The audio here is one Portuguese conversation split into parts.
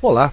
Olá,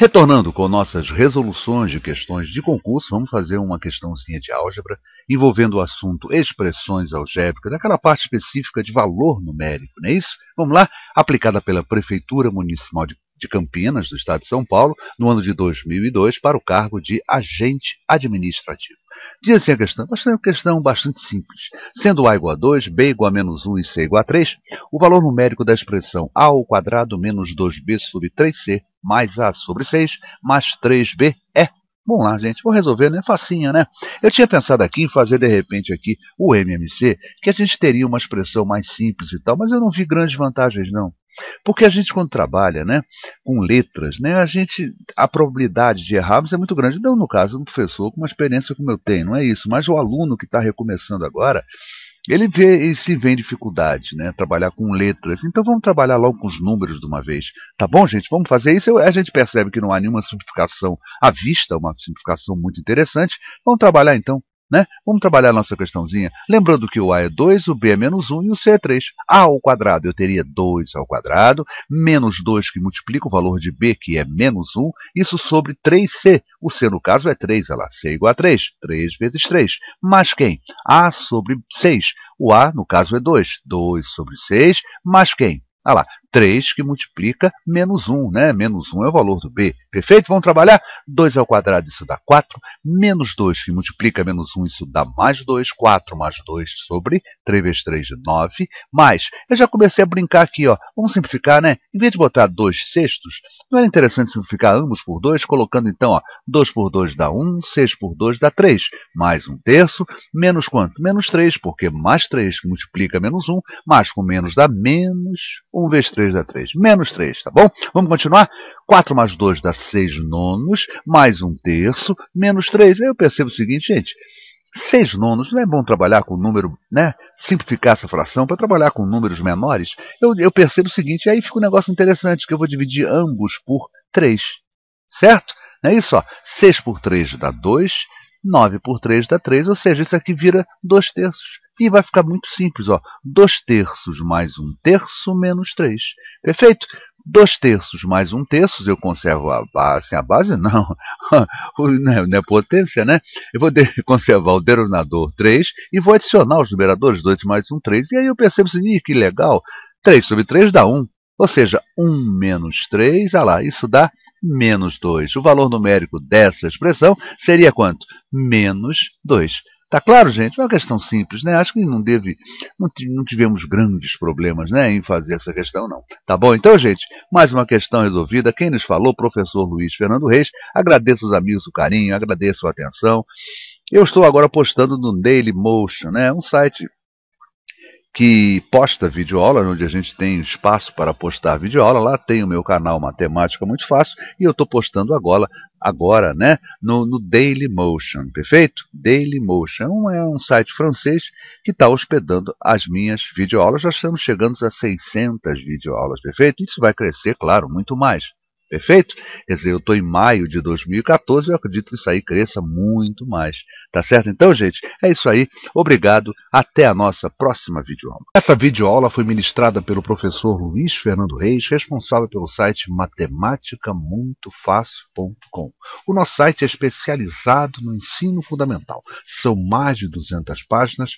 Retornando com nossas resoluções de questões de concurso, vamos fazer uma questãozinha de álgebra envolvendo o assunto expressões algébricas, daquela parte específica de valor numérico, não é isso? Vamos lá? Aplicada pela Prefeitura Municipal de Campinas, do Estado de São Paulo, no ano de 2002, para o cargo de agente administrativo. Diz assim a questão, é uma questão bastante simples. Sendo A igual a 2, B igual a menos 1 e C igual a 3, o valor numérico da expressão A ao quadrado menos 2B sobre 3C mais A sobre 6 mais 3B é. Vamos lá, gente, vou resolver, né? Facinha, né? Eu tinha pensado aqui em fazer, de repente, aqui o MMC, que a gente teria uma expressão mais simples e tal, mas eu não vi grandes vantagens, não. Porque a gente, quando trabalha né, com letras, né, a gente a probabilidade de errarmos é muito grande. Não no caso do um professor com uma experiência como eu tenho, não é isso. Mas o aluno que está recomeçando agora, ele vê e se vê em dificuldade, né? Trabalhar com letras. Então vamos trabalhar logo com os números de uma vez. Tá bom, gente? Vamos fazer isso. A gente percebe que não há nenhuma simplificação à vista, uma simplificação muito interessante. Vamos trabalhar então né? Vamos trabalhar a nossa questãozinha. Lembrando que o A é 2, o B é menos 1 e o C é 3. A ao quadrado, eu teria 2 ao quadrado, menos 2 que multiplica o valor de B, que é menos 1, isso sobre 3C. O C, no caso, é 3, olha lá, C é igual a 3, 3 vezes 3. Mais quem? A sobre 6. O A, no caso, é 2, 2 sobre 6, mais quem? Olha lá, 3 que multiplica menos 1, né? Menos 1 é o valor do b. Perfeito? Vamos trabalhar? 2 ao quadrado, isso dá 4. Menos 2 que multiplica menos 1, isso dá mais 2. 4 mais 2 sobre 3 vezes 3, 9. Mais, eu já comecei a brincar aqui, ó. Vamos simplificar, né? Em vez de botar 2 sextos, não era interessante simplificar ambos por 2, colocando então, ó, 2 por 2 dá 1, 6 por 2 dá 3. Mais 1 terço, menos quanto? Menos 3, porque mais 3 que multiplica menos 1, mais com menos dá menos 1 vezes 3. 3 dá 3. Menos 3, tá bom? Vamos continuar? 4 mais 2 dá 6 nonos, mais 1 terço, menos 3. Aí eu percebo o seguinte, gente. 6 nonos, não é bom trabalhar com número, né? Simplificar essa fração para trabalhar com números menores? Eu, eu percebo o seguinte, aí fica um negócio interessante, que eu vou dividir ambos por 3, certo? Não é isso? 6 por 3 dá 2, 9 por 3 dá 3, ou seja, isso aqui vira 2 terços. E vai ficar muito simples, ó. 2 terços mais 1 terço menos 3. Perfeito? 2 terços mais 1 terço, eu conservo a base, a base não, não é né, potência, né? Eu vou conservar o denominador 3 e vou adicionar os numeradores 2 mais 1, 3. E aí eu percebo assim, que legal, 3 sobre 3 dá 1. Ou seja, 1 menos 3, ah lá, isso dá menos 2. O valor numérico dessa expressão seria quanto? Menos 2. Tá claro, gente? É uma questão simples, né? Acho que não deve, não, não tivemos grandes problemas, né, em fazer essa questão, não. Tá bom? Então, gente, mais uma questão resolvida. Quem nos falou, professor Luiz Fernando Reis. Agradeço os amigos o carinho, agradeço a atenção. Eu estou agora postando no Daily Motion, né? Um site que posta videoaula, onde a gente tem espaço para postar videoaula. Lá tem o meu canal Matemática Muito Fácil e eu estou postando agora, agora né, no, no Dailymotion, perfeito? Dailymotion é um site francês que está hospedando as minhas videoaulas. Já estamos chegando a 600 videoaulas, perfeito? Isso vai crescer, claro, muito mais. Perfeito? Quer dizer, eu estou em maio de 2014, eu acredito que isso aí cresça muito mais. Tá certo? Então, gente, é isso aí. Obrigado. Até a nossa próxima videoaula. Essa videoaula foi ministrada pelo professor Luiz Fernando Reis, responsável pelo site matematicamuntofácil.com. O nosso site é especializado no ensino fundamental. São mais de 200 páginas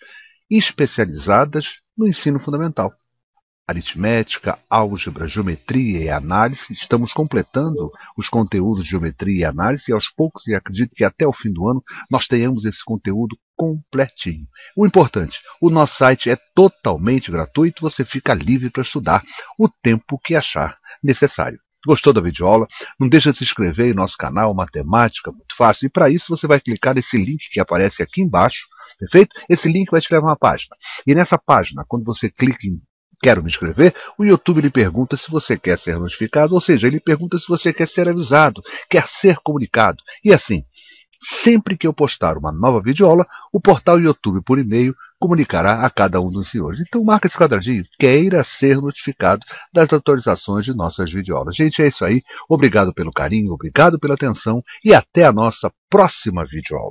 especializadas no ensino fundamental aritmética, álgebra, geometria e análise. Estamos completando os conteúdos de geometria e análise e aos poucos, e acredito que até o fim do ano, nós tenhamos esse conteúdo completinho. O importante, o nosso site é totalmente gratuito, você fica livre para estudar o tempo que achar necessário. Gostou da videoaula? Não deixa de se inscrever em nosso canal Matemática é Muito Fácil. E para isso você vai clicar nesse link que aparece aqui embaixo, perfeito? Esse link vai te levar a uma página. E nessa página, quando você clica em quero me inscrever, o YouTube lhe pergunta se você quer ser notificado, ou seja, ele pergunta se você quer ser avisado, quer ser comunicado. E assim, sempre que eu postar uma nova videoaula, o portal YouTube por e-mail comunicará a cada um dos senhores. Então marca esse quadradinho, queira ser notificado das atualizações de nossas videoaulas. Gente, é isso aí. Obrigado pelo carinho, obrigado pela atenção e até a nossa próxima videoaula.